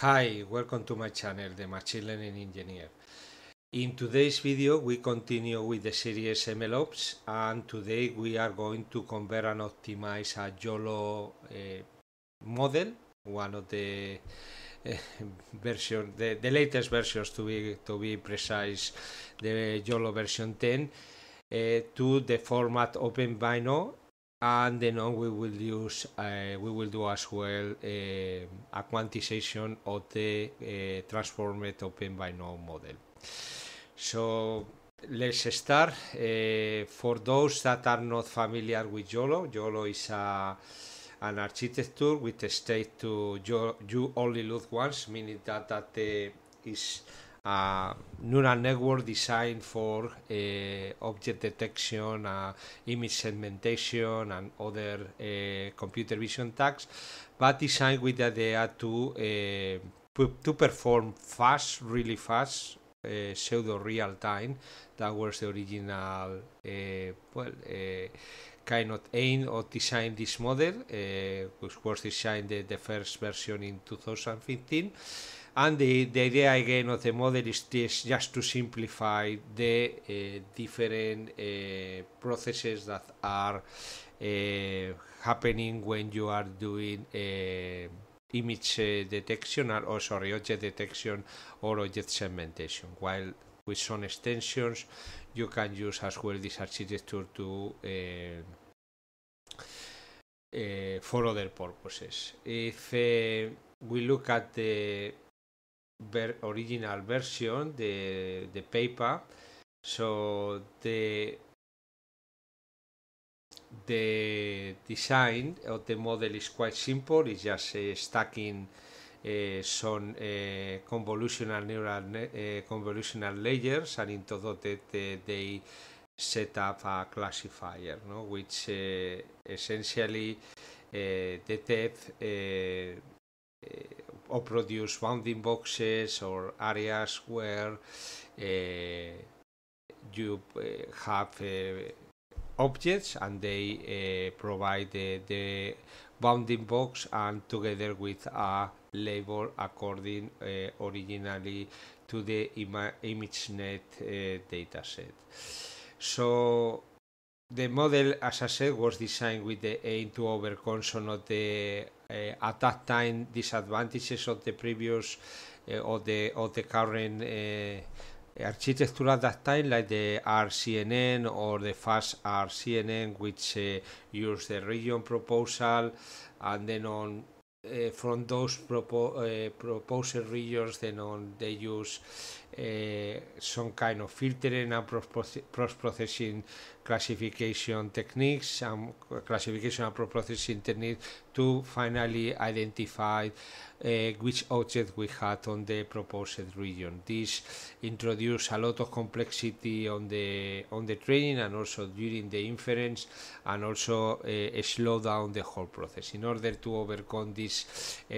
Hi, welcome to my channel, the Machine Learning Engineer. In today's video, we continue with the series MLOps, and today we are going to convert and optimize a YOLO uh, model, one of the uh, version, the, the, latest versions to be to be precise, the YOLO version 10, uh, to the format OpenVINO and then on we will use uh, we will do as well uh, a quantization of the uh, transformed open by model so let's start uh, for those that are not familiar with YOLO YOLO is a an architecture with a state to you, you only lose once meaning that that uh, is neural network designed for eh, object detection, image segmentation, and other eh, computer vision tasks, but designed with the idea to eh, to perform fast, really fast, uh, pseudo real time. That was the original, uh, well, uh, kind of aim or design this model, which was designed the, the first version in 2015 and the, the idea again of the model is this, just to simplify the uh, different uh, processes that are uh, happening when you are doing uh, image uh, detection or, or oh, sorry object detection or object segmentation while with some extensions you can use as well this architecture to uh, for other purposes if we look at the ver original version the the paper so the the design of the model is quite simple it's just uh, stacking uh, some uh, convolutional neural convolutional layers and into that they set up a classifier no? which essentially detects Eh, or produce bounding boxes or areas where eh, you eh, have objects and they provide the, the bounding box and together with a label according uh, originally to the ImageNet uh, dataset. So the model, as I said, was designed with the aim to overcome some of the uh, at that time disadvantages of the previous uh, or the of the current uh, architecture at that time, like the RCNN or the fast RCNN, which uh, the region proposal, and then on uh, from those propo- uh, proposed regions, then on they use some kind of filtering and post processing classification techniques and classification and processing techniques to finally identify uh, which object we had on the proposed region. This introduced a lot of complexity on the on the training and also during the inference and also uh, slow down the whole process. In order to overcome this uh,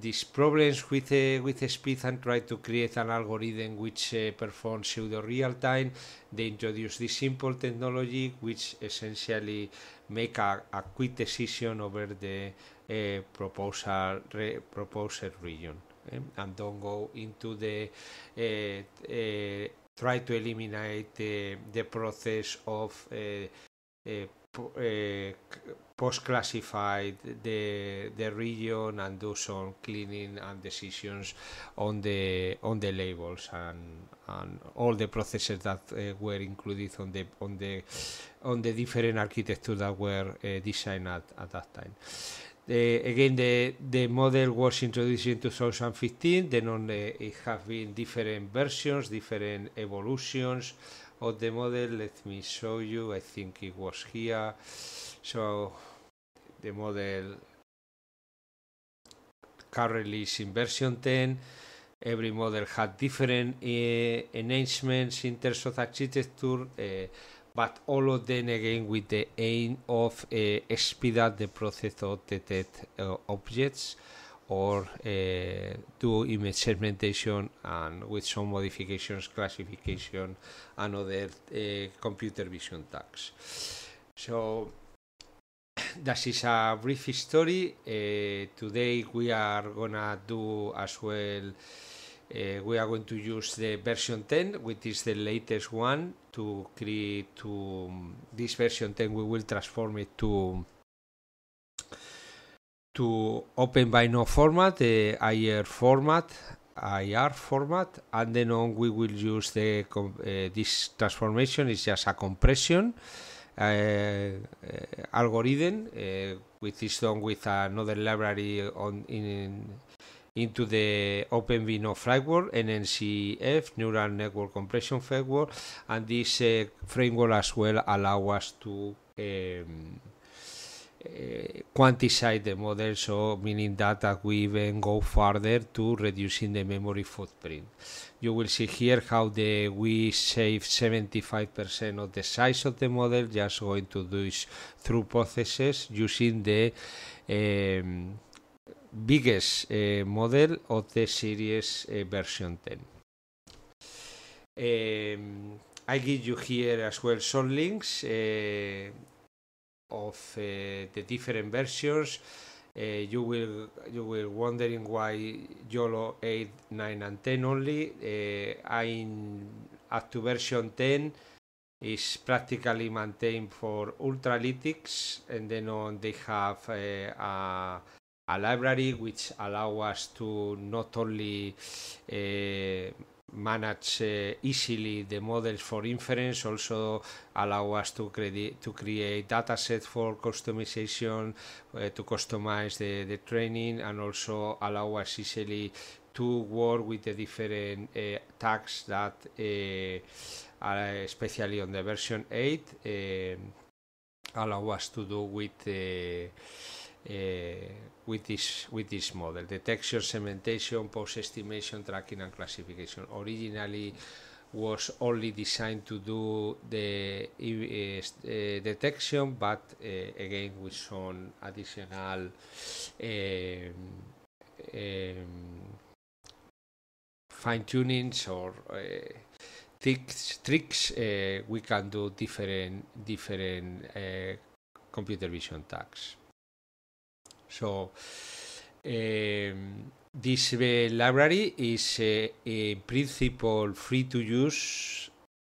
these problems with uh, with speed and try to create an algorithm which uh, performs pseudo real time. They introduce this simple technology which essentially make a, a quick decision over the uh, proposal re, proposed region okay? Eh? and don't go into the uh, uh, try to eliminate uh, the process of post-classified the, the region and do some cleaning and decisions on the on the labels and, and all the processes that uh, were included on the on the on the different architecture that were uh, designed at, at that time. The, again, the, the model was introduced in 2015. Then on the, uh, it has been different versions, different evolutions of the model. Let me show you. I think it was here. So the model currently is in version 10. Every model had different uh, enhancements in terms of architecture, uh, but all of them again with the aim of uh, eh, speed up the process of detect uh, objects or do image segmentation and with some modifications, classification and other computer vision tags. So that is a brief history. Uh, today we are gonna do as well. Uh, we are going to use the version 10, which is the latest one, to create to um, this version 10. We will transform it to to open by no format, the IR format, IR format, and then on we will use the uh, this transformation is just a compression. Eh, eh, algorithm eh, which is done with another library on in into the OpenVNO framework, NNCF, Neural Network Compression Framework, and this uh, framework as well allow us to um, Eh, quantize the model, so meaning that we even go further to reducing the memory footprint. You will see here how the, we save 75% of the size of the model just going to do this through processes using the um, biggest uh, model of the series uh, version 10. Um, I give you here as well some links. Uh, of uh, the different versions. Uh, you will you will wondering why YOLO 8, 9, and 10 only. Uh, I'm up to version 10 is practically maintained for Ultralytics, and then on they have a, a, a library which allow us to not only uh, manage eh, easily the models for inference, also allow us to, to create data set for customization, eh, to customize the, the training, and also allow us easily to work with the different uh, tags that uh, are especially on the version 8 uh, allow us to do with with this with this model detection segmentation post estimation tracking and classification originally was only designed to do the uh, uh, detection but uh, again with some additional um, fine tunings or tricks, tricks we can do different different computer vision tasks. So um, this uh, library is uh, principle free to use.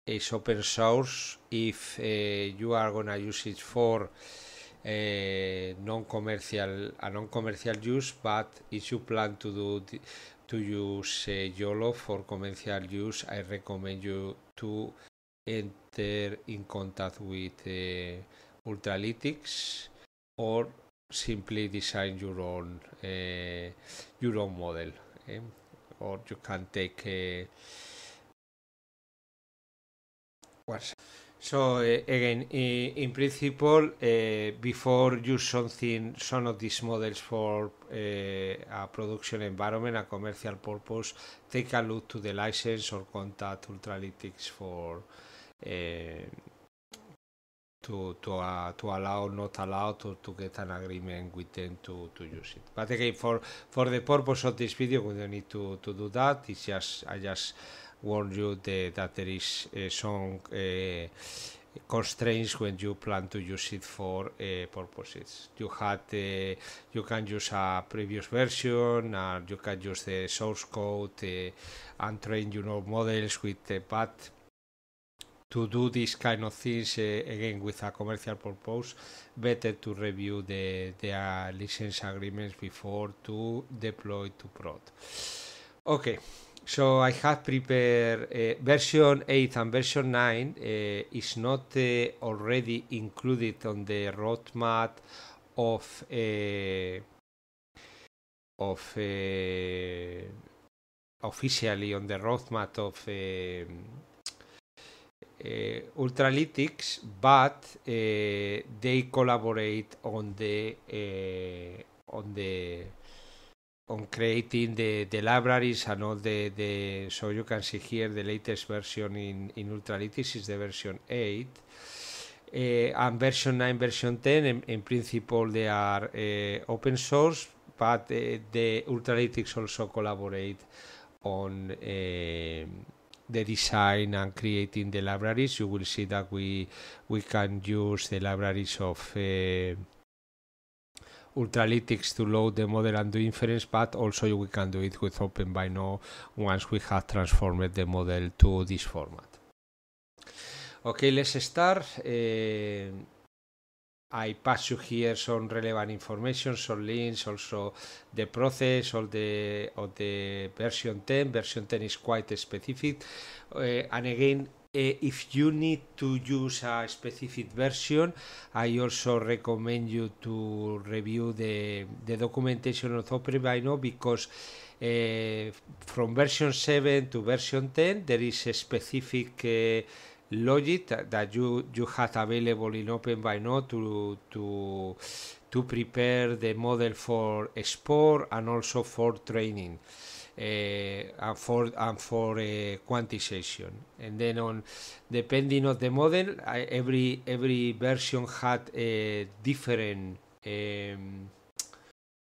It's open source. If uh, you are gonna use it for uh, non-commercial a non-commercial use, but if you plan to do to use uh, YOLO for commercial use, I recommend you to enter in contact with Ultralytics or simply design your own uh, your own model eh? or you can take uh, What so uh, again in principle eh, before use something some of these models for a production environment a commercial purpose take a look to the license or contact ultralytics for to to uh, to allow not allow to, to get an agreement with them to, to use it. But again, for for the purpose of this video, we don't need to, to do that. It's just I just warn you the, that there is uh, eh, some uh, constraints when you plan to use it for eh, purposes. You had eh, you can use a previous version, or you can use the source code and train you know models with the but to do these kind of things uh, again with a commercial purpose, better to review the, the uh, license agreements before to deploy to prod. Okay, so I have prepared uh, version 8 and version 9 eh, is not already included on the roadmap of of officially on the roadmap of Eh, Ultralytics, but eh, they collaborate on the eh, on the on creating the, the libraries and all the, the so you can see here the latest version in, in Ultralytics is the version 8 uh, and version 9 version 10 in, in principle they are uh, open source but uh, the Ultralytics also collaborate on the design and creating the libraries, you will see that we we can use the libraries of uh, Ultralytics to load the model and do inference, but also we can do it with OpenBino once we have transformed the model to this format. Okay, let's start. Uh, I pass you here some relevant information, some links, also the process of the of the version 10. Version 10 is quite specific, uh, and again, uh, if you need to use a specific version, I also recommend you to review the, the documentation of OpenVINO because uh, from version 7 to version 10 there is a specific uh, logic that, that you you had available in OpenVINO to to to prepare the model for export and also for training uh, and for and for uh, quantization and then on depending on the model I, every every version had a different um,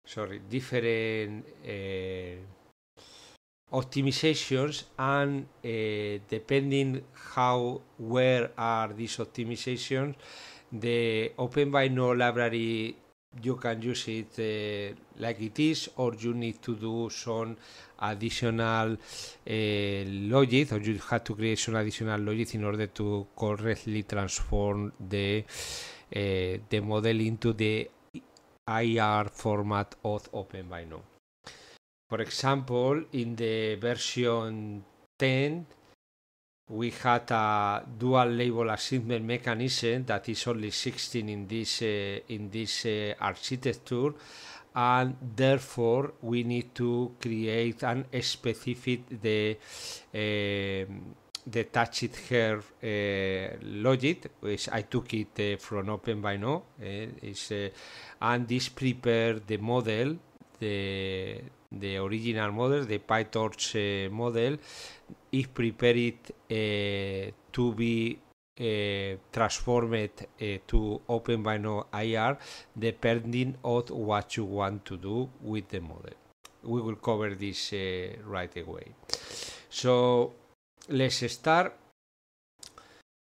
sorry different uh, optimizations and uh, depending how where are these optimizations the open by no library you can use it uh, like it is or you need to do some additional uh, logic or you have to create some additional logic in order to correctly transform the the model into the IR format of OpenVINO. For example, in the version 10, we had a dual label assignment mechanism that is only 16 in this uh, in this uh, architecture and therefore we need to create an specific the um, uh, the touch it here logic which I took it uh, from open by now uh, uh, and this prepare the model the the original model, the PyTorch eh, model, is prepared eh, to be uh, transformed uh, to open by no IR depending on what you want to do with the model. We will cover this uh, right away. So let's start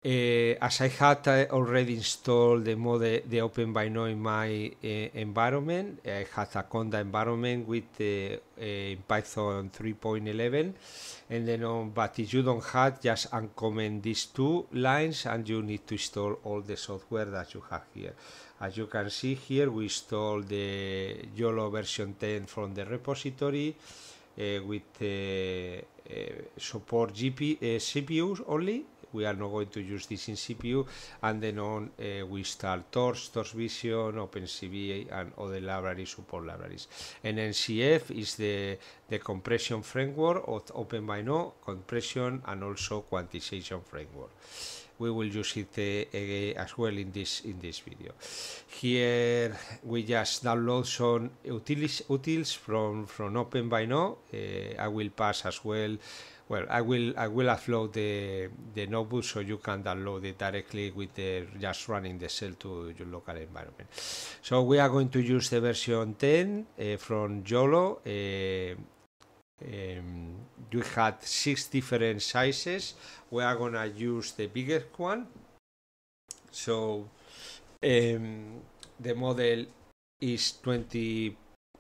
uh, as I had uh, already installed the model, the Open in my uh, environment, I had a Conda environment with Python 3.11, and then um, but if you don't have, just uncomment these two lines, and you need to install all the software that you have here. As you can see here, we install the YOLO version 10 from the repository with support GP, CPUs only, we are not going to use this in CPU, and then on uh, we start Torch, Torch Vision, OpenCV, and other libraries, support libraries. And NCF is the, the compression framework of OpenVINO compression, and also quantization framework we will use it uh, as well in this in this video here we just download some utils utils from from OpenVINO. now uh, i will pass as well well, I will I will upload the the notebook so you can download it directly with the just running the cell to your local environment. So we are going to use the version 10 uh, from YOLO. Uh, um, you had six different sizes. We are gonna use the biggest one. So um, the model is 20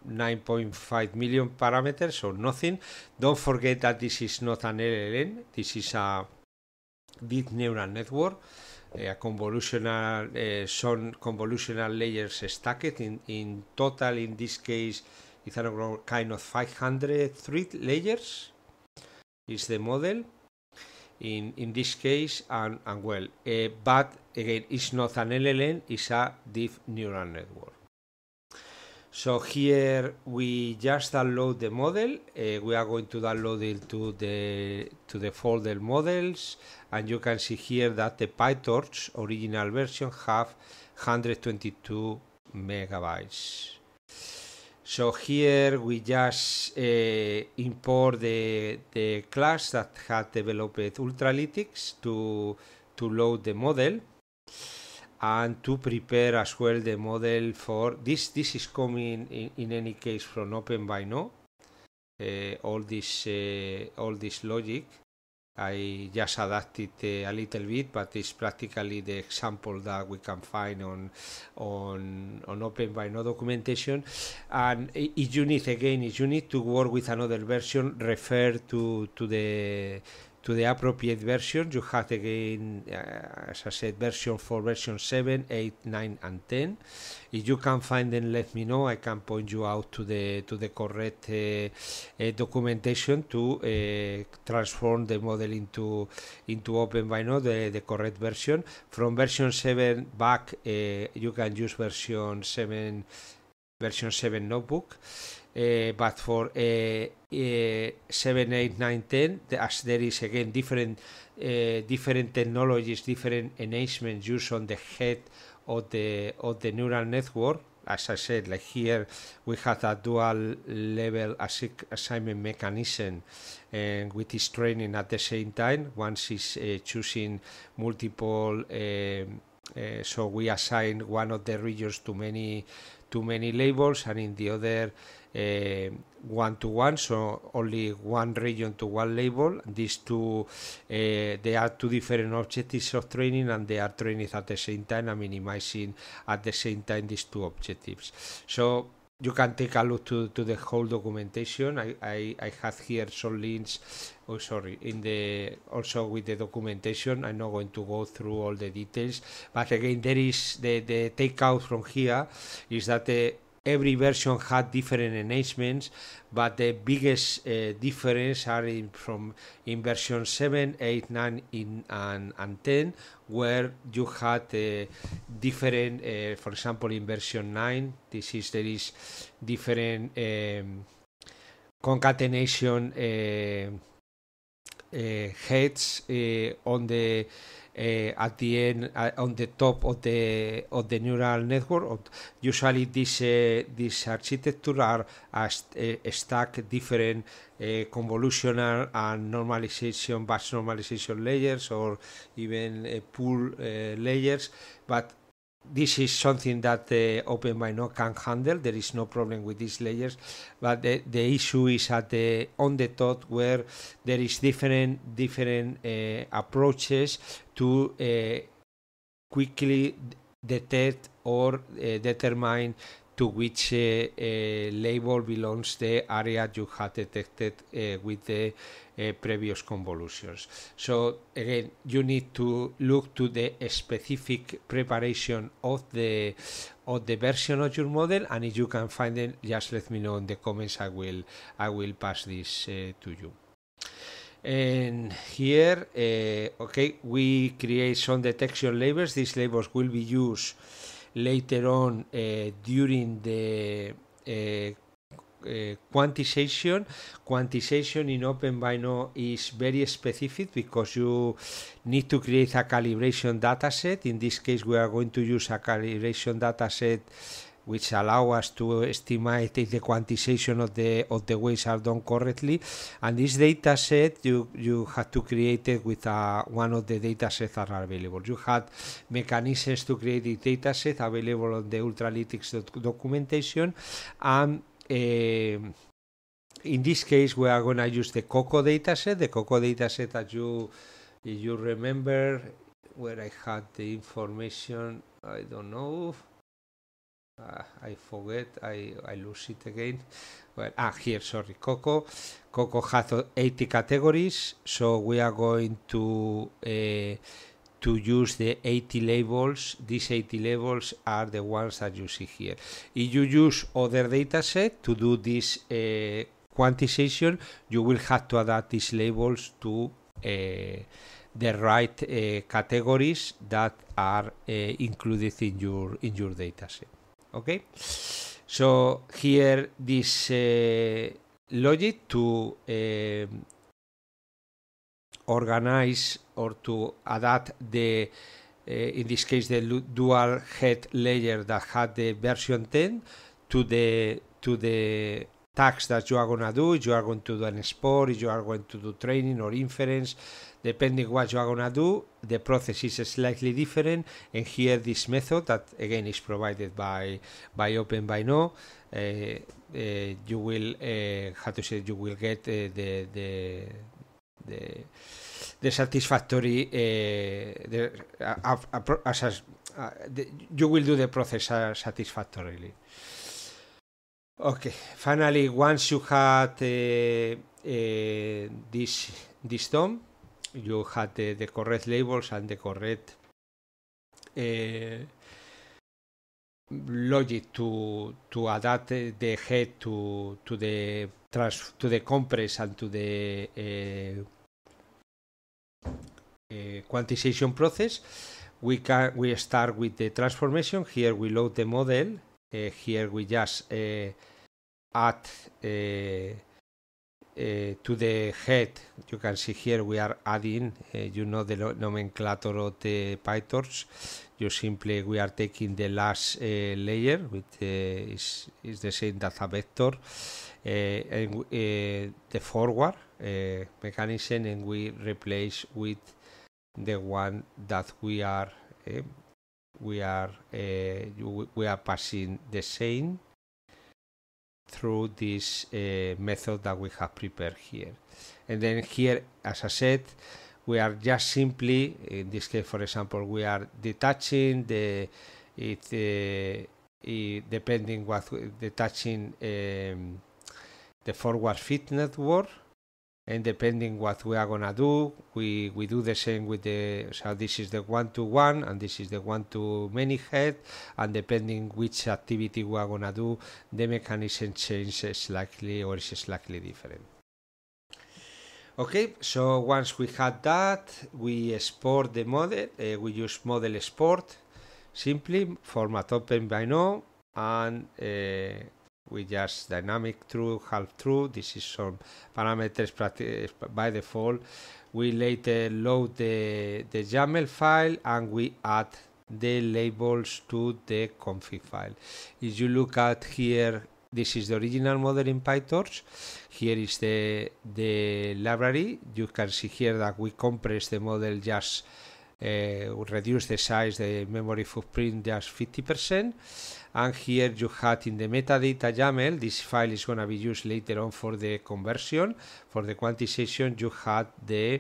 9.5 million parameters or nothing. Don't forget that this is not an LLN, this is a deep neural network, eh, a convolutional, uh, some convolutional layers stacked. In, in total, in this case, it's a kind of 500 layers is the model in, in this case and, and well, uh, but again, it's not an LLN, it's a deep neural network. So here we just download the model. Uh, we are going to download it to the to the folder models, and you can see here that the PyTorch original version have 122 megabytes. So here we just uh, import the the class that had developed Ultralytics to to load the model and to prepare as well the model for this. This is coming in, in any case from Open by now. Uh, all this uh, all this logic I just adapted uh, a little bit, but it's practically the example that we can find on on on Open by no documentation. And if you need again, if you need to work with another version, refer to to the to the appropriate version. You had again, uh, as I said, version 4, version 7, 8, 9, and 10. If you can find them, let me know. I can point you out to the to the correct uh, uh, documentation to uh, transform the model into into OpenVINO, the, the correct version. From version 7 back, uh, you can use version 7 version 7 notebook uh, but for uh, uh, 7, 8, 9, 10, as there is again different uh, different technologies, different enhancements used on the head of the of the neural network, as I said, like here we have a dual level assignment mechanism and with this training at the same time. Once is uh, choosing multiple, uh, uh, so we assign one of the regions to many to many labels, and in the other one to one, so only one region to one label. These two, eh, they are two different objectives of training, and they are trained at the same time and minimizing at the same time these two objectives. So you can take a look to, to the whole documentation. I, I, I have here some links. Oh, sorry. In the also with the documentation, I'm not going to go through all the details. But again, there is the the takeout from here is that the every version had different enhancements, but the biggest uh, difference are in, from in version 7, 8, 9, in, and, and 10, where you had uh, different, uh, for example, in version 9, this is there is different um, concatenation uh, uh, heads uh, on the uh, at the end uh, on the top of the of the neural network. Usually, this uh, this architecture are uh, uh, stack different uh, convolutional and normalization, batch normalization layers, or even pool layers. But this is something that the mind can handle. There is no problem with these layers, but the, the issue is at the on the top where there is different different uh, approaches to uh, quickly detect or uh, determine to which uh, uh, label belongs the area you had detected uh, with the previous convolutions. So again, you need to look to the specific preparation of the of the version of your model, and if you can find it, just let me know in the comments. I will I will pass this to you and here uh, okay we create some detection labels these labels will be used later on uh, during the uh, uh, quantization quantization in OpenBino is very specific because you need to create a calibration dataset in this case we are going to use a calibration dataset which allow us to estimate if the quantization of the of the waves are done correctly. And this data set you you had to create it with uh, one of the data sets that are available. You had mechanisms to create the data set available on the Ultralytics doc documentation and um, in this case we are going to use the COCO dataset. The COCO dataset that you you remember where I had the information I don't know uh, I forget, I, I lose it again. Well, ah, here, sorry, Coco. Coco has 80 categories, so we are going to uh, to use the 80 labels. These 80 labels are the ones that you see here. If you use other dataset to do this uh, quantization, you will have to adapt these labels to uh, the right uh, categories that are uh, included in your in your dataset okay so here this uh, logic to uh, organize or to adapt the uh, in this case the dual head layer that had the version 10 to the to the tags that you are going to do you are going to do an export you are going to do training or inference Depending what you are gonna do, the process is slightly different. And here, this method that again is provided by by Open by No, uh, uh, you will uh, how to say you will get uh, the the the the satisfactory uh, the, uh, as, as the, you will do the process satisfactorily. Okay. Finally, once you had uh, uh, this this done you had the, the correct labels and the correct uh, logic to to adapt the head to to the trans, to the compress and to the uh, uh, quantization process we can we start with the transformation here we load the model here we just add Eh, to the head, you can see here we are adding, eh, you know the nomenclature of the PyTorch, you simply, we are taking the last eh, layer, which is, is the same data vector, and the forward mechanism, and we replace with the one that we are we are uh, we are passing the same through this uh, method that we have prepared here. And then here, as I said, we are just simply, in this case, for example, we are detaching the, it, uh, it depending what detaching um, the forward fit network and depending what we are gonna do we we do the same with the so this is the one to one and this is the one to many head and depending which activity we are gonna do the mechanism changes slightly or is slightly different okay so once we had that we export the model uh, we use model export simply format open by now and uh, we just dynamic true, half true. This is some parameters by default. We later load the, the YAML file and we add the labels to the config file. If you look at here, this is the original model in PyTorch. Here is the, the library. You can see here that we compress the model just uh, reduce the size, the memory footprint just 50% and here you had in the metadata YAML, this file is going to be used later on for the conversion, for the quantization you had the,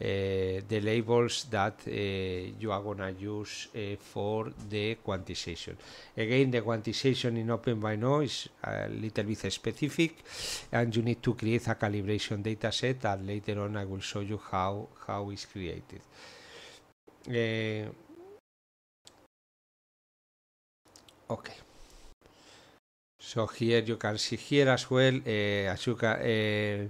uh, the labels that uh, you are going to use uh, for the quantization. Again, the quantization in OpenVINO is a little bit specific and you need to create a calibration dataset and later on I will show you how, how it's created. Uh, Okay. So here you can see here as well, uh, eh, as you can, uh, eh,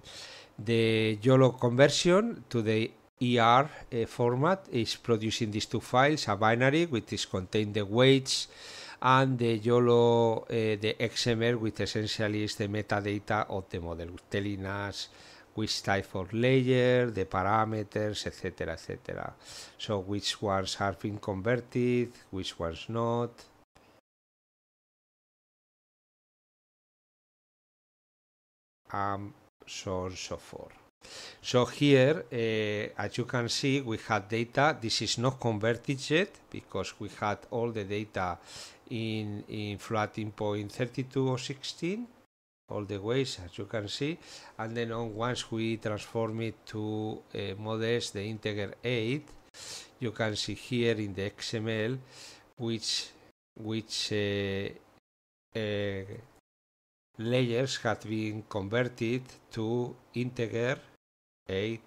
the YOLO conversion to the ER uh, format is producing these two files, a binary which is contain the weights and the YOLO, the XML, which essentially is the metadata of the model, telling us which type of layer, the parameters, etc., etc. So which ones have been converted, which ones not and so on so forth. So here, uh, as you can see, we had data. This is not converted yet because we had all the data in, in floating point 32 or 16 all the ways as you can see and then on once we transform it to uh, models the integer 8 you can see here in the XML which which uh, uh, layers have been converted to integer 8.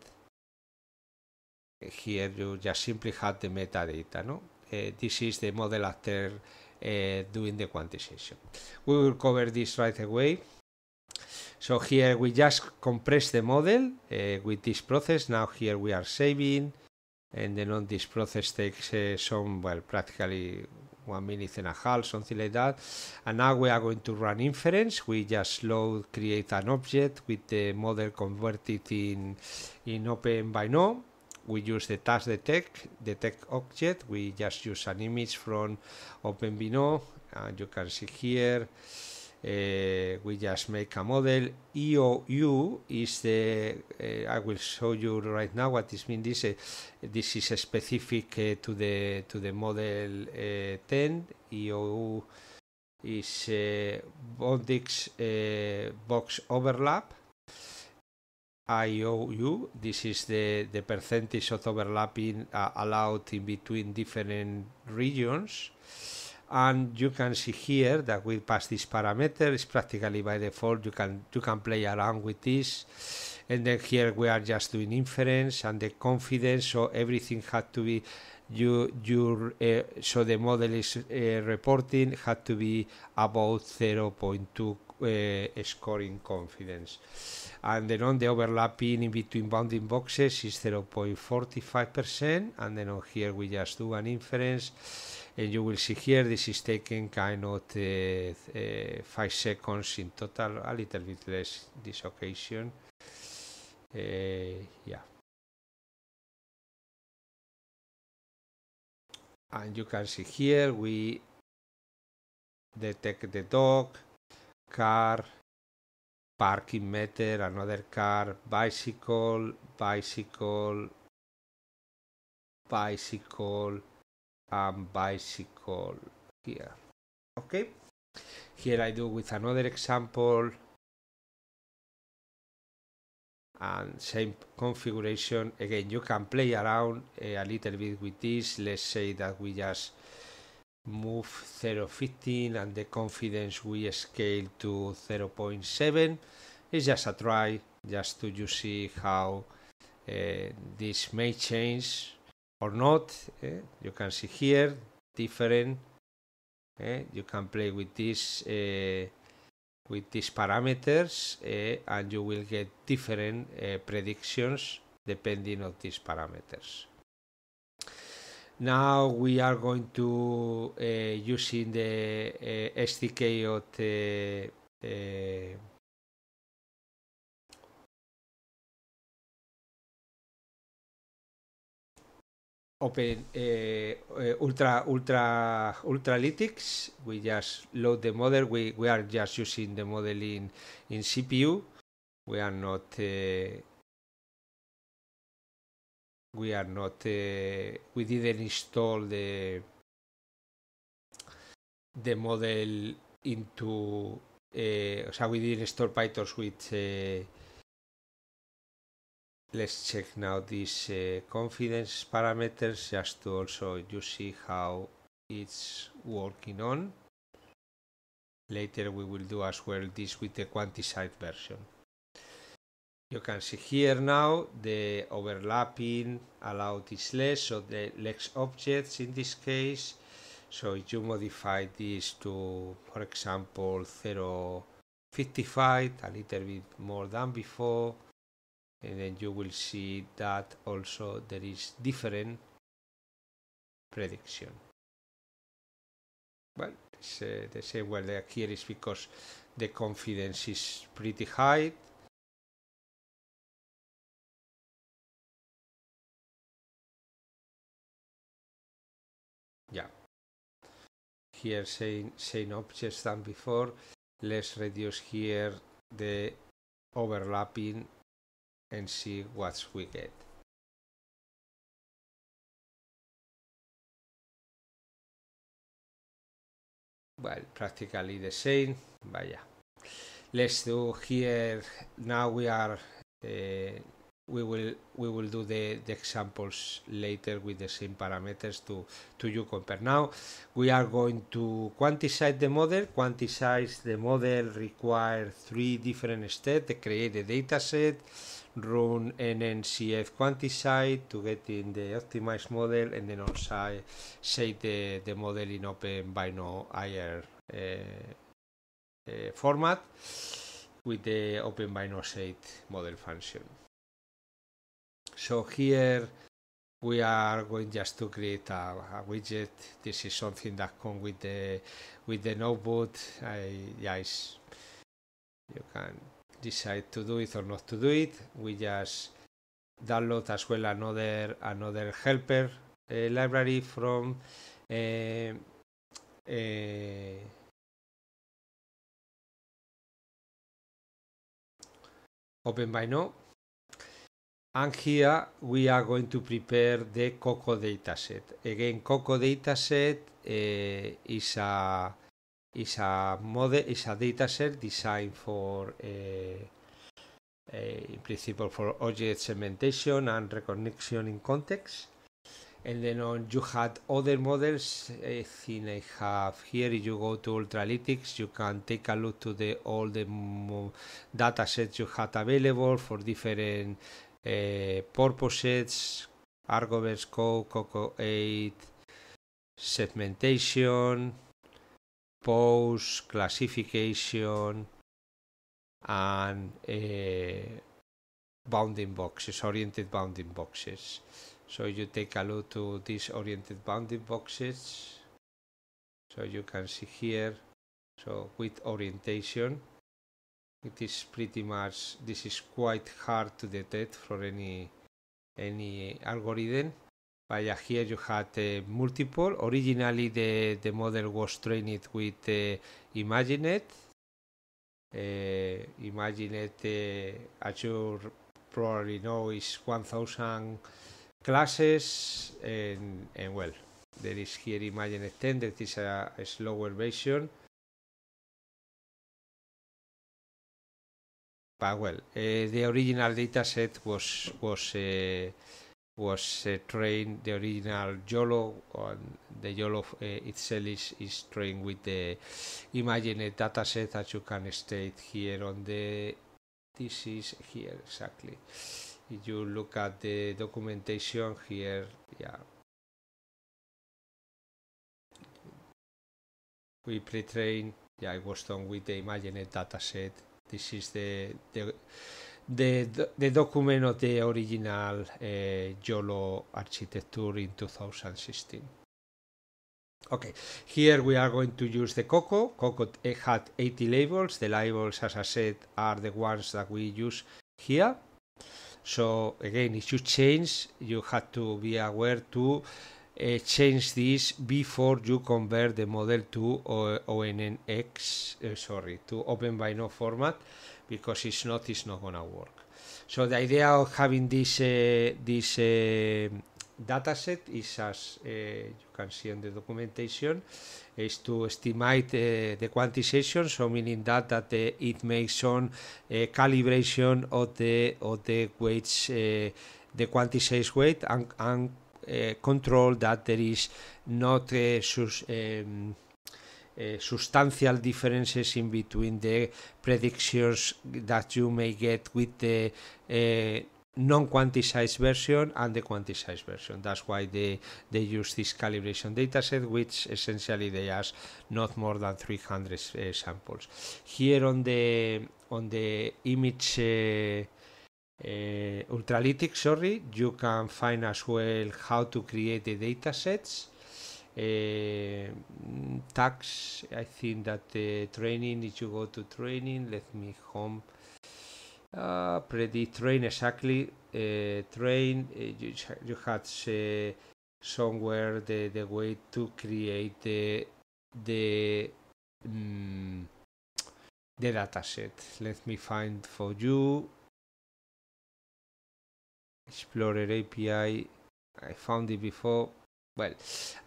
Here you just simply have the metadata. No? Uh, this is the model after uh, doing the quantization. We will cover this right away. So here we just compress the model uh, with this process. Now here we are saving and then on this process takes uh, some, well, practically one minute and a half, something like that. And now we are going to run inference. We just load, create an object with the model converted in, in open We use the task detect, detect object. We just use an image from OpenVINO, And uh, you can see here uh, we just make a model EOU is the uh, I will show you right now what this means this, uh, this is specific eh, to the to the model 10 EOU is a Bondix box overlap IOU this is the the percentage of overlapping uh, allowed in between different regions and you can see here that we pass this parameter it's practically by default you can you can play around with this and then here we are just doing inference and the confidence so everything had to be you your uh, so the model is uh, reporting had to be about 0.2 uh, scoring confidence and then on the overlapping in between bounding boxes is 0.45% and then on here we just do an inference and you will see here this is taking kind of uh, uh, 5 seconds in total a little bit less this occasion uh, yeah and you can see here we detect the dog car parking meter, another car, bicycle, bicycle, bicycle, and bicycle here. Okay, here I do with another example and same configuration. Again, you can play around eh, a little bit with this. Let's say that we just move 0.15 and the confidence we scale to 0.7 it's just a try just to you see how uh, this may change or not eh? you can see here different eh? you can play with this with these parameters and you will get different predictions depending on these parameters now we are going to uh, using the uh, SDK of the uh, open uh, uh, ultra ultra ultralytics we just load the model we we are just using the model in in cpu we are not uh, we are not uh, we didn't install the the model into uh, so we didn't install PyTorch with uh, let's check now these uh, confidence parameters just to also you see how it's working on later we will do as well this with the quantized version you can see here now the overlapping allowed is less, so the lex objects in this case. So if you modify this to, for example, 0, 55, a little bit more than before, and then you will see that also there is different prediction. Well, they say well here is because the confidence is pretty high here same, same objects than before. Let's reduce here the overlapping and see what we get. Well, practically the same, but yeah. Let's do here, now we are uh, we will we will do the, the examples later with the same parameters to to you compare now we are going to quantize the model quantize the model require three different steps create the dataset run nncf quantize to get in the optimized model and then also save the the model in open no ir uh, uh, format with the open bino model function so here we are going just to create a, a widget. This is something that comes with the with the notebook. I, yeah, you can decide to do it or not to do it. We just download as well another another helper uh, library from uh, uh, Open by now and here we are going to prepare the COCO dataset. Again, COCO dataset uh, eh, is a is a model is a dataset designed for uh, uh, in principle for object segmentation and recognition in context. And then on you had other models. I think I have here. If you go to Ultralytics, you can take a look to the all the data sets you had available for different eh, purposes, Argovers Co, Coco 8, segmentation, post classification, and eh, bounding boxes, oriented bounding boxes. So you take a look to these oriented bounding boxes. So you can see here, so with orientation, it is pretty much this is quite hard to detect for any any algorithm but yeah, here you had uh, multiple originally the the model was trained with uh, imaginet uh, imaginet uh, as you probably know is 1000 classes and and well there is here imaginet 10 that is a, a slower version Powell. Uh, the original dataset was was uh, was uh, trained. The original YOLO on the YOLO itself is, is trained with the imagined dataset that you can state here on the. This is here exactly. If you look at the documentation here, yeah. We pre-train, yeah, it was done with the imagined dataset this is the the the, the document of the original uh, architecture in 2016. Okay, here we are going to use the Coco. Coco had 80 labels. The labels, as I said, are the ones that we use here. So again, if you change, you have to be aware to uh, change this before you convert the model to ONNX, uh, eh, sorry, to Open by No format, because it's not, it's not gonna work. So the idea of having this uh, this uh, dataset is, as uh, you can see in the documentation, is to estimate the quantization. So meaning that that it makes some calibration of the of the weights, the quantized weight and, and Eh, control that there is not sus, um, substantial differences in between the predictions that you may get with the eh, non-quantized version and the quantized version. That's why they, they use this calibration dataset, which essentially they ask not more than 300 uh, samples. Here on the on the image uh, uh, Ultralytics, sorry, you can find as well how to create the datasets. Uh, tax, I think that the training, if you go to training, let me home. Uh, predict train exactly. Uh, train, you, you had somewhere the, the way to create the the um, the data set. Let me find for you Explorer API. I found it before. Well,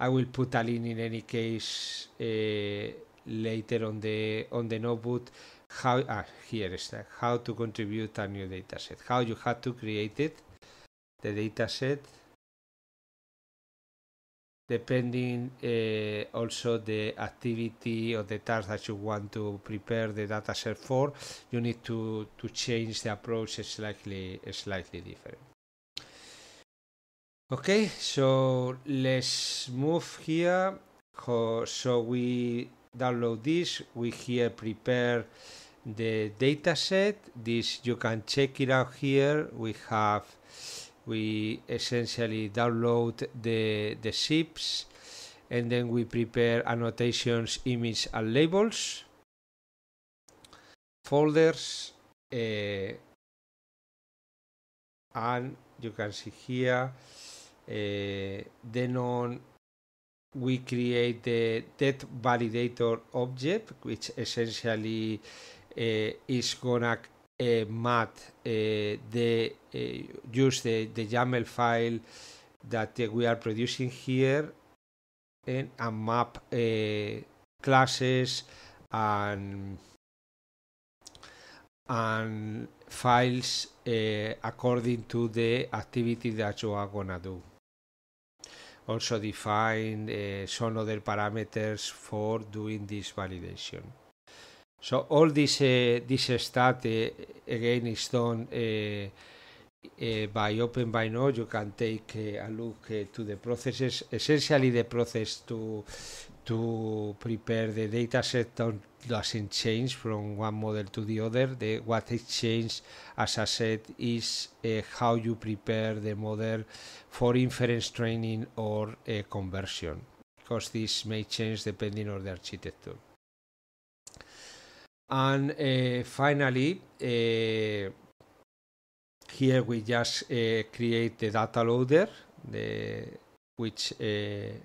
I will put a link in any case uh, later on the on the notebook. How ah, here is that. How to contribute a new dataset. How you had to create it, the dataset. Depending uh, also the activity or the task that you want to prepare the dataset for, you need to to change the approach slightly slightly different. Okay, so let's move here. So we download this, we here prepare the dataset. This you can check it out here. We have, we essentially download the, the ships and then we prepare annotations, image and labels, folders, uh, and you can see here then uh, on we create the debt validator object which essentially uh, is gonna uh, map the use the, the YAML file that we are producing here and, and map classes and and files uh, according to the activity that you are gonna do also define uh, some other parameters for doing this validation. So all this uh, this study uh, again is done uh, uh, by Open by Now. You can take uh, a look to the processes, essentially the process to to prepare the data set doesn't change from one model to the other. The, what it changes, as I said, is uh, how you prepare the model for inference training or uh, conversion, because this may change depending on the architecture. And uh, finally, uh, here we just uh, create the data loader, the, which uh,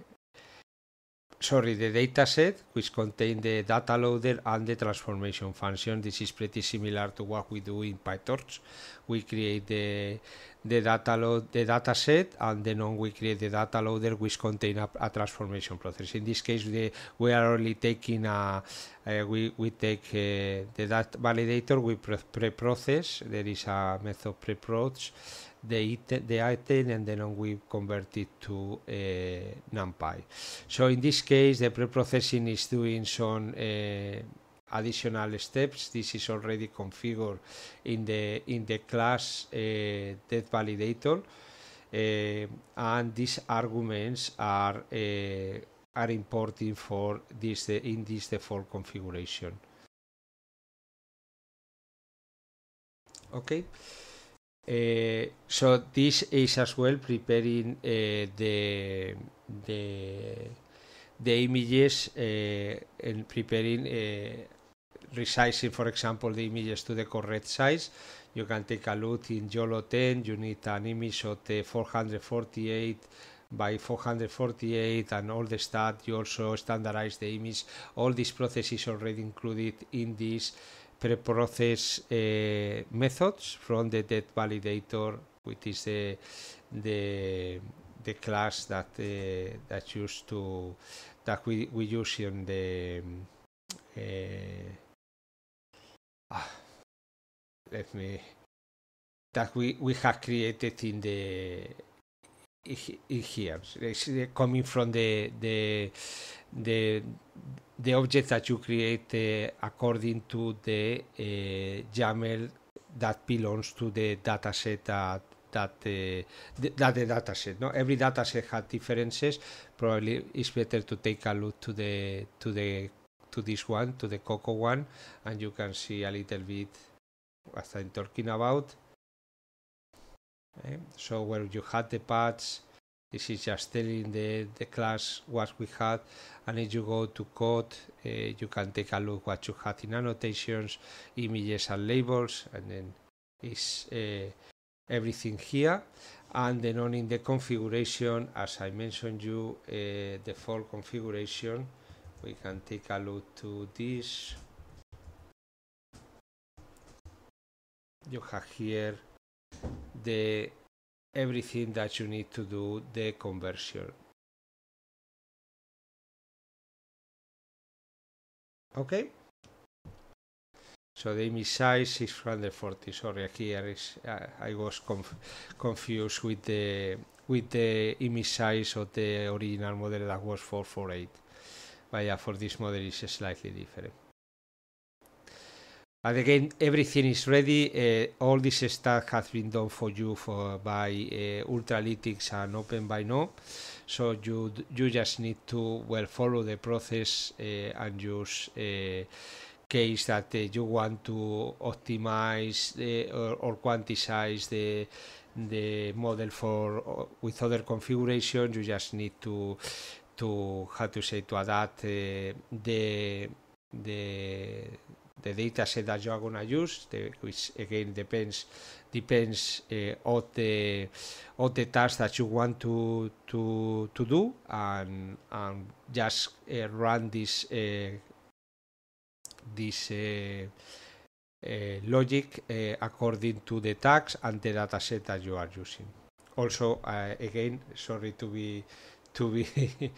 sorry, the dataset which contain the data loader and the transformation function. This is pretty similar to what we do in PyTorch. We create the the data load, the dataset, and then on we create the data loader which contain a, a transformation process. In this case, the, we are only taking a uh, we we take uh, the data validator. We pre-process. There is a method pre-process the, the item and then we convert it to uh, NumPy. So in this case the preprocessing is doing some uh, additional steps. This is already configured in the in the class uh, validator and these arguments are are important for this in this default configuration. Okay. Eh, so this is as well preparing eh, the the the images eh, and preparing resizing, for example, the images to the correct size. You can take a look in YOLO 10, you need an image of the 448 by 448 and all the stat. You also standardize the image. All this process is already included in this pre-process uh, methods from the debt validator, which is the the, the class that uh, that used to that we, we use in the uh, let me that we, we have created in the in here it's coming from the the the the object that you create uh, according to the uh, YAML that belongs to the dataset that that uh, the, that the dataset. No, every dataset has differences. Probably it's better to take a look to the to the to this one to the Coco one, and you can see a little bit what I'm talking about. Okay. Eh? So where you had the paths this is just telling the, the class what we had and if you go to code uh, you can take a look what you had in annotations, images and labels and then is uh, everything here and then on in the configuration as I mentioned you uh, the full configuration we can take a look to this you have here the everything that you need to do the conversion. Okay? So the image size is 640. Sorry, here is uh, I was conf confused with the with the image size of the original model that was 448. But yeah, for this model is slightly different. And again, everything is ready. Uh, all this stuff has been done for you for by uh, Ultralytics and Open by Now. So you you just need to well follow the process uh, and use uh, case that uh, you want to optimize or, or quantize the the model for uh, with other configuration. You just need to to how to say to adapt uh, the the the data set that you are going to use, the, which again depends depends uh, eh, on the on the task that you want to to to do, and and just uh, run this uh, this. logic according to the tags and the data set that you are using. Also, again, sorry to be to be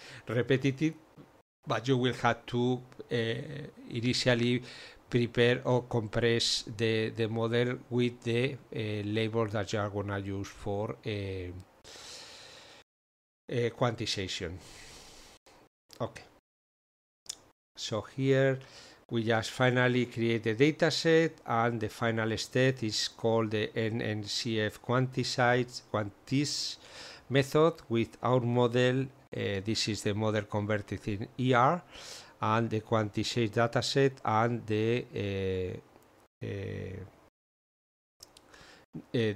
repetitive, but you will have to uh, initially prepare or compress the, the model with the uh, label that you are going to use for eh, eh, quantization. Okay. So here we just finally create the dataset and the final step is called the NNCF quantize quantis method with our model. Uh, this is the model converted in ER and the quantiseer dataset, aan de, eh, eh,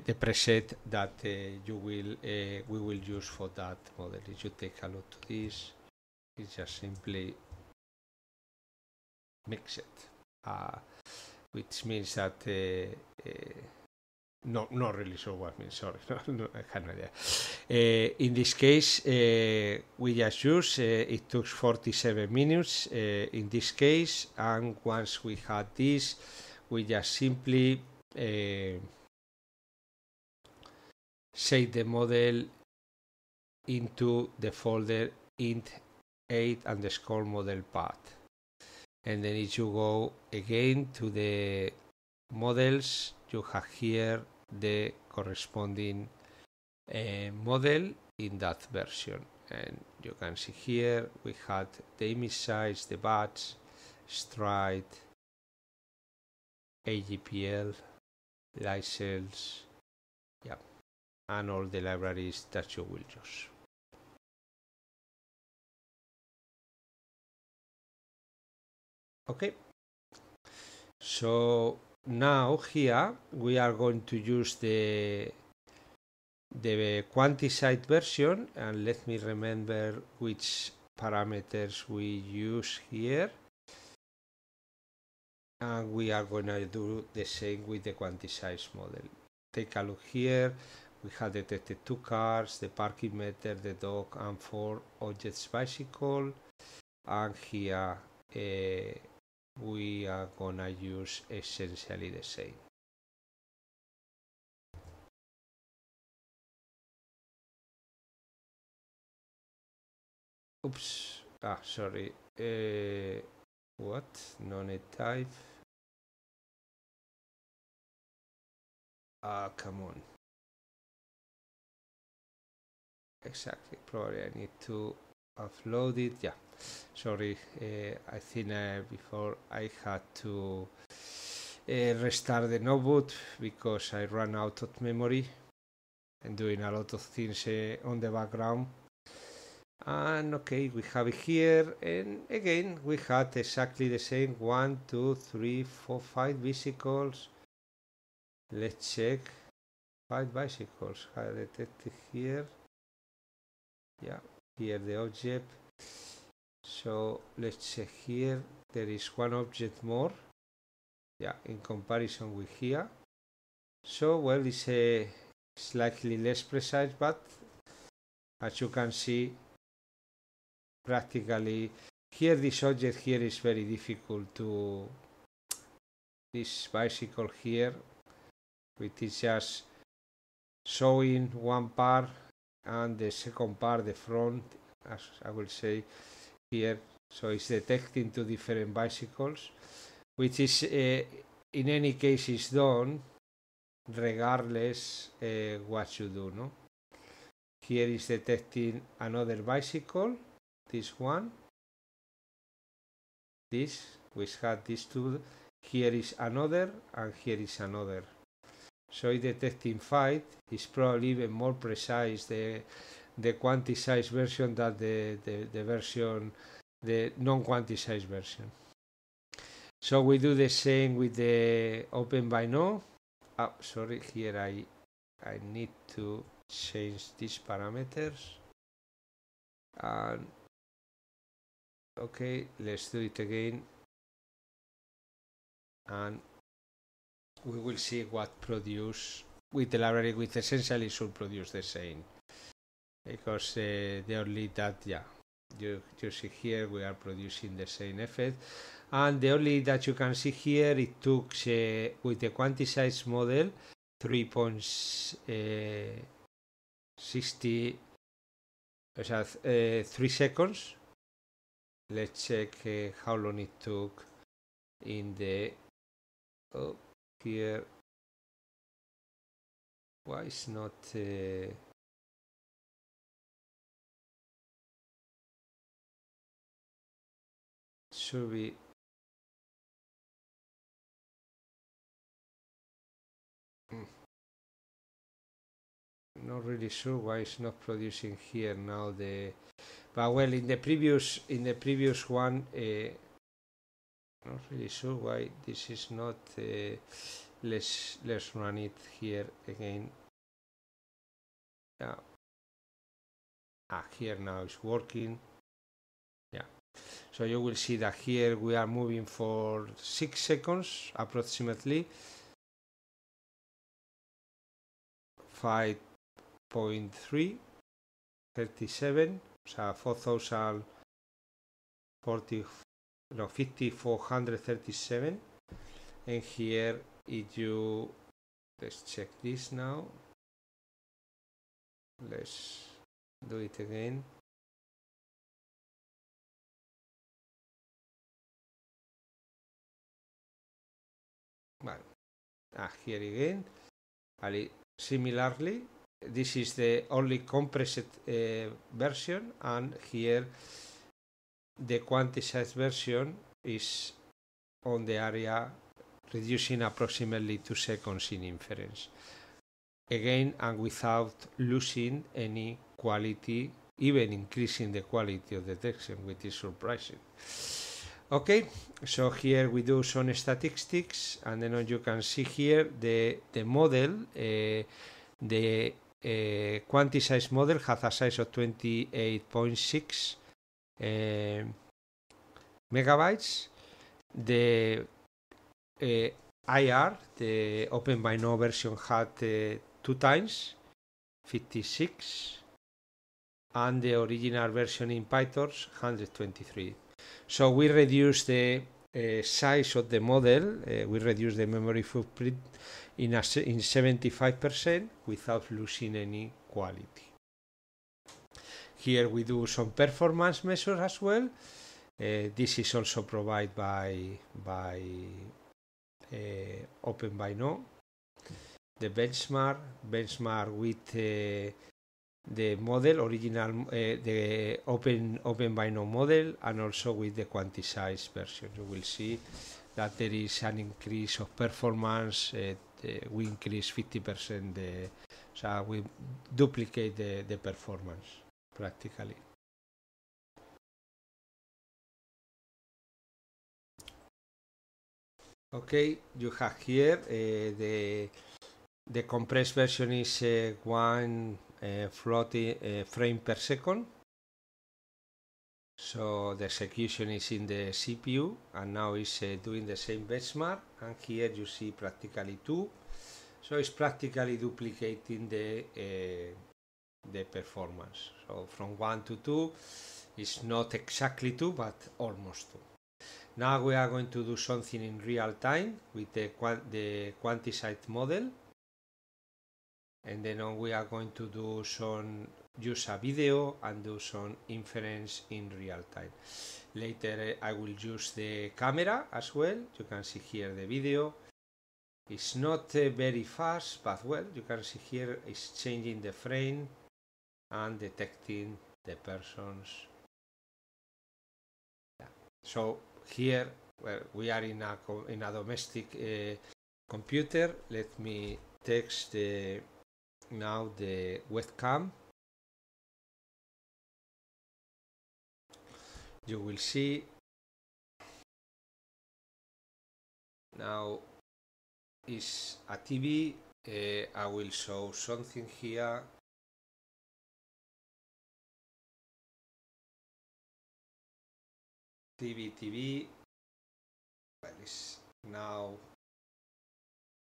the eh, preset that uh, you will uh, we will use for that model. If you take a look to this, it's just simply mix it, uh, which means that not not really sure what I mean. Sorry, no, no, I had no idea. Uh, in this case, uh, we just use. uh, it took 47 minutes in this case, and once we had this, we just simply save the model into the folder int 8 underscore model path, and then if you go again to the models you have here the corresponding uh, model in that version. And you can see here we had the image size, the batch, stride, AGPL, license, yeah, and all the libraries that you will use. Okay, so now here we are going to use the the quantized version and let me remember which parameters we use here and we are going to do the same with the quantized model take a look here we have detected two cars the parking meter the dog and four objects bicycle and here uh, we are gonna use essentially the same oops ah sorry uh, what non type ah come on exactly probably i need to upload it yeah Sorry, uh, I think uh, before I had to uh, restart the notebook because I ran out of memory and doing a lot of things on the background. And okay, we have it here. And again, we had exactly the same one, two, three, four, five bicycles. Let's check. Five bicycles I detected here. Yeah, here the object so let's check here there is one object more yeah in comparison with here so well it's a slightly less precise but as you can see practically here this object here is very difficult to this bicycle here which is just showing one part and the second part the front as I will say here so it's detecting two different bicycles which is uh, in any case is done regardless uh, what you do no here is detecting another bicycle this one this which had these two here is another and here is another so detecting fight is probably even more precise the, the quantized version than the, the, the version, the non-quantized version. So we do the same with the open by no. Oh, ah, sorry, here I, I need to change these parameters. And okay, let's do it again. And we will see what produce with the library with essentially should produce the same because uh, the only that yeah you, you see here we are producing the same effect and the only that you can see here it took uh, with the quantized model 3.60 uh, uh, 3 seconds let's check uh, how long it took in the oh here why is not uh, be hmm. not really sure why it's not producing here now the but well in the previous in the previous one uh, not really sure why this is not uh, let's let's run it here again yeah ah here now it's working so you will see that here we are moving for 6 seconds approximately five point three thirty-seven, so 4040 no 5437 and here if you let's check this now let's do it again ah, here again similarly this is the only compressed uh, version and here the quantized version is on the area reducing approximately 2 seconds in inference again and without losing any quality even increasing the quality of detection which is surprising Okay, so here we do some statistics, and then you can see here the the model, uh, the uh, model has a size of 28.6 uh, eh, megabytes. The IR, the Open by Now version, had two times 56, and the original version in PyTorch 123. So we reduce the uh, size of the model, uh, we reduce the memory footprint in, a, in 75% without losing any quality. Here we do some performance measures as well. Uh, this is also provided by, by Open No. The benchmark, benchmark with the model, original the eh, open open no model, and also with the quantized version. You will see that there is an increase of performance. Eh, we increase 50% the, so we duplicate the, the performance practically. Okay, you have here uh, the the compressed version is one Eh, floating eh, frame per second so the execution is in the CPU and now it's uh, doing the same benchmark and here you see practically two. So it's practically duplicating the uh, the performance. So from one to two, it's not exactly two but almost two. Now we are going to do something in real time with the, the model and then on we are going to do some use a video and do some inference in real time later eh, I will use the camera as well you can see here the video it's not uh, very fast but well you can see here it's changing the frame and detecting the persons yeah. so here well, we are in a in a domestic uh, computer let me text the now the webcam you will see now is a TV uh, I will show something here TV TV well, now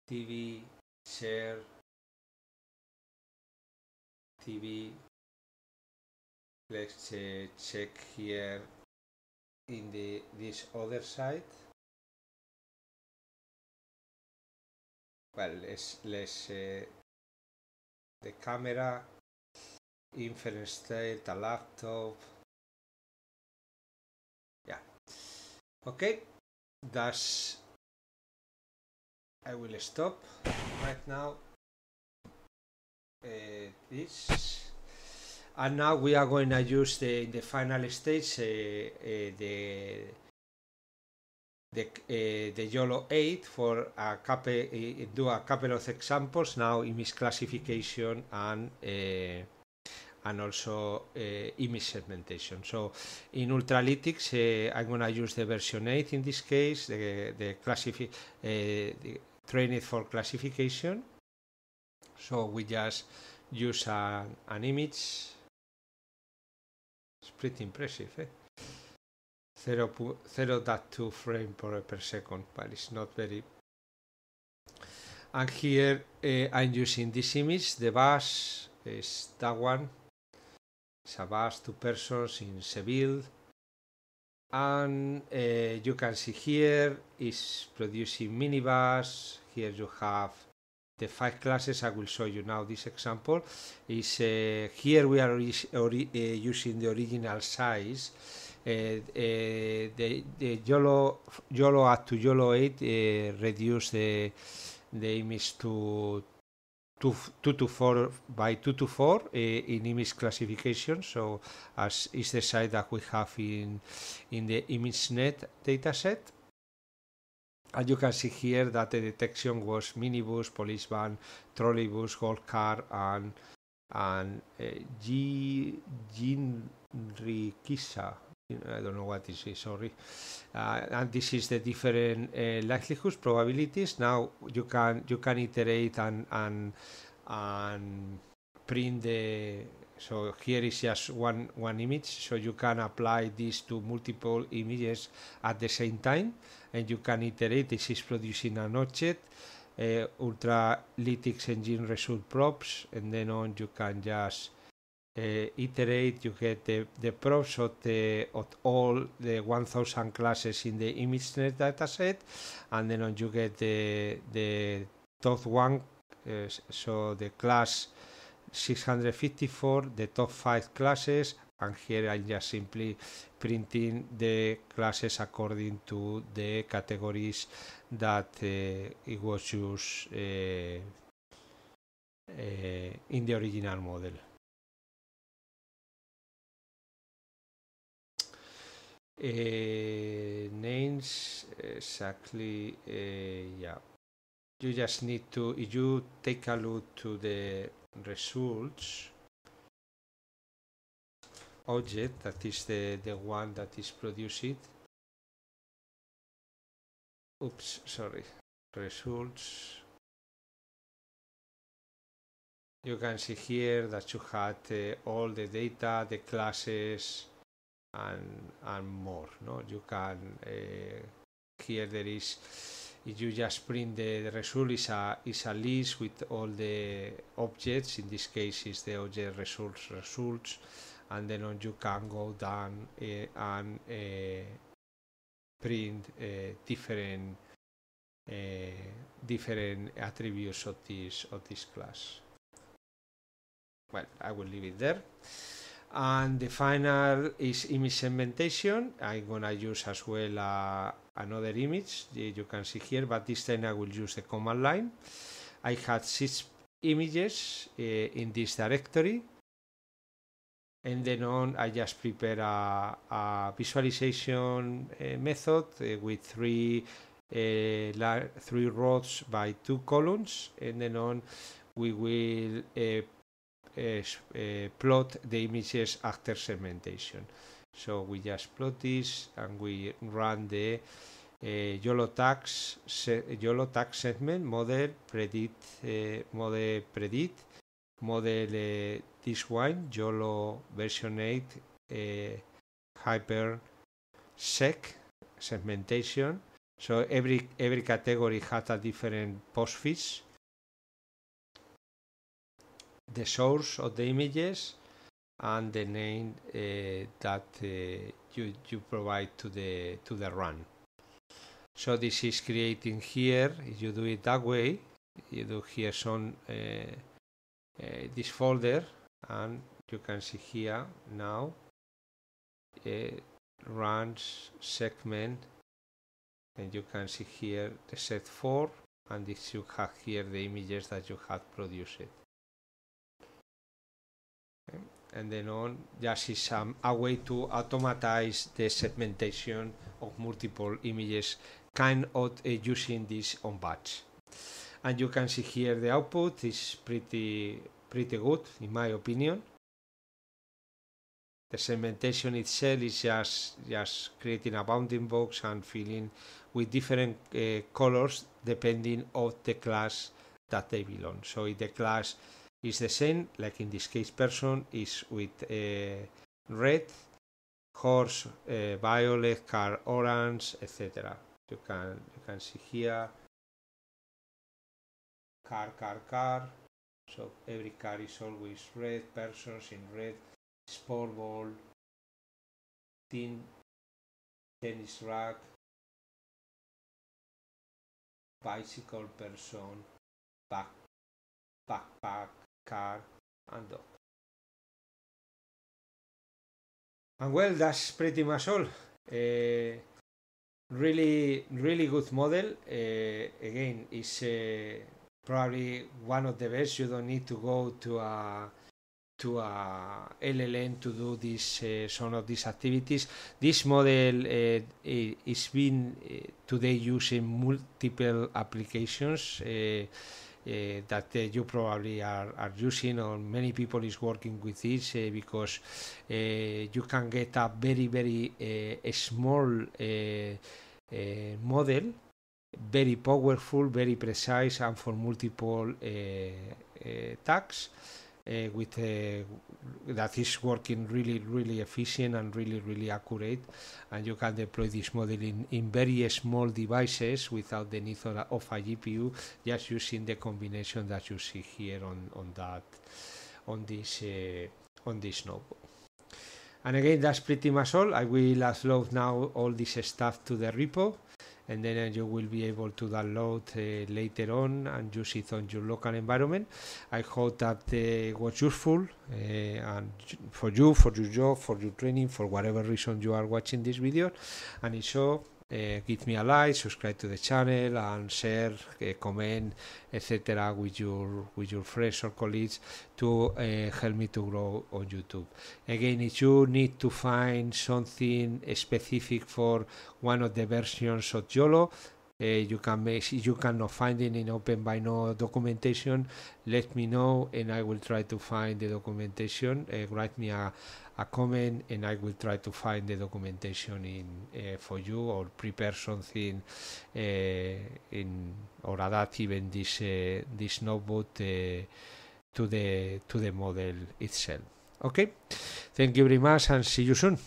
TV share TV let's uh, check here in the this other side well let's let's uh, the camera inference state the laptop yeah okay that's I will stop right now uh, this and now we are going to use the in the final stage uh, uh, the the uh, the YOLO 8 for a couple uh, do a couple of examples now image classification and uh, and also image segmentation. So in Ultralytics, I'm going to use the version 8 in this case, the the classify train it for classification so we just use a, an image it's pretty impressive eh? 0, 0.2 frame per, per second but it's not very and here uh, I'm using this image the bus is that one it's a bus two persons in Seville and uh, you can see here is producing minibus here you have the five classes I will show you now. This example is uh, here we are uh, using the original size. Uh, uh the, the YOLO, YOLO up to YOLO 8 uh, reduce the, the image to two, to 4 by 2 to 4 uh, in image classification. So as is the size that we have in, in the ImageNet dataset. And you can see here that the detection was minibus, police van, trolleybus, golf car and and uh, eh, Jinrikisha. I don't know what this is, sorry. Uh, and this is the different uh, likelihoods, probabilities. Now you can you can iterate and and and print the so here is just one, one image, so you can apply this to multiple images at the same time and you can iterate, this is producing an object, uh, Ultra Lytics engine result props and then on you can just uh, iterate, you get the, the props of, the, of all the 1000 classes in the ImageNet dataset and then on you get the, the top one, uh, so the class 654 the top five classes and here I'm just simply printing the classes according to the categories that uh, it was used uh, uh, in the original model. Uh, names exactly uh, yeah you just need to if you take a look to the results object that is the, the one that is produced oops sorry results you can see here that you had uh, all the data the classes and and more no you can uh, here there is if you just print the, the result is a is a list with all the objects in this case is the object results results and then on you can go down uh, and uh, print uh, different different attributes of this of this class well i will leave it there and the final is image segmentation i'm gonna use as well a uh, another image you can see here but this time I will use the command line I had six images uh, in this directory and then on I just prepare a, a visualization uh, method uh, with three three rows by two columns and then on we will plot the images after segmentation. So we just plot this and we run the uh, YOLO tax YOLO tax segment model predict uh, model predict model uh, this one YOLO version 8 uh, hyper sec segmentation. So every every category has a different postfix. The source of the images and the name uh, that uh, you, you provide to the to the run. So this is creating here. you do it that way, you do here some uh, this folder, and you can see here now it runs segment and you can see here the set 4 and this you have here the images that you have produced okay and then on just is um, a way to automatize the segmentation of multiple images kind of uh, using this on batch and you can see here the output is pretty pretty good in my opinion the segmentation itself is just just creating a bounding box and filling with different uh, colors depending of the class that they belong so if the class is the same, like in this case person is with uh, red, horse, uh, violet, car orange, etc. You can, you can see here, car, car, car, so every car is always red, persons in red, sport ball, tin, tennis rack, bicycle person, back, backpack, car and dog. And well, that's pretty much all. Uh, really, really good model. Uh, again, it's uh, probably one of the best. You don't need to go to a to a LLM to do this uh, some of these activities. This model uh, is being uh, today used in multiple applications. Uh, uh, that uh, you probably are, are using or many people is working with this uh, because you can get a very very small model very powerful very precise and for multiple tags uh, with uh, that is working really really efficient and really really accurate and you can deploy this model in, in very small devices without the need of, of a GPU just using the combination that you see here on, on that on this uh, on this notebook and again that's pretty much all I will upload now all this stuff to the repo and then uh, you will be able to download uh, later on and use it on your local environment. I hope that uh, was useful uh, and for you, for your job, for your training, for whatever reason you are watching this video. And if so, uh, give me a like, subscribe to the channel, and share, uh, comment, etc., with your with your friends or colleagues to uh, help me to grow on YouTube. Again, if you need to find something specific for one of the versions of YOLO, uh, you can make you cannot find it in open by no documentation let me know and i will try to find the documentation uh, write me a, a comment and I will try to find the documentation in uh, for you or prepare something uh, in or adapt even this uh, this notebook uh, to the to the model itself okay thank you very much and see you soon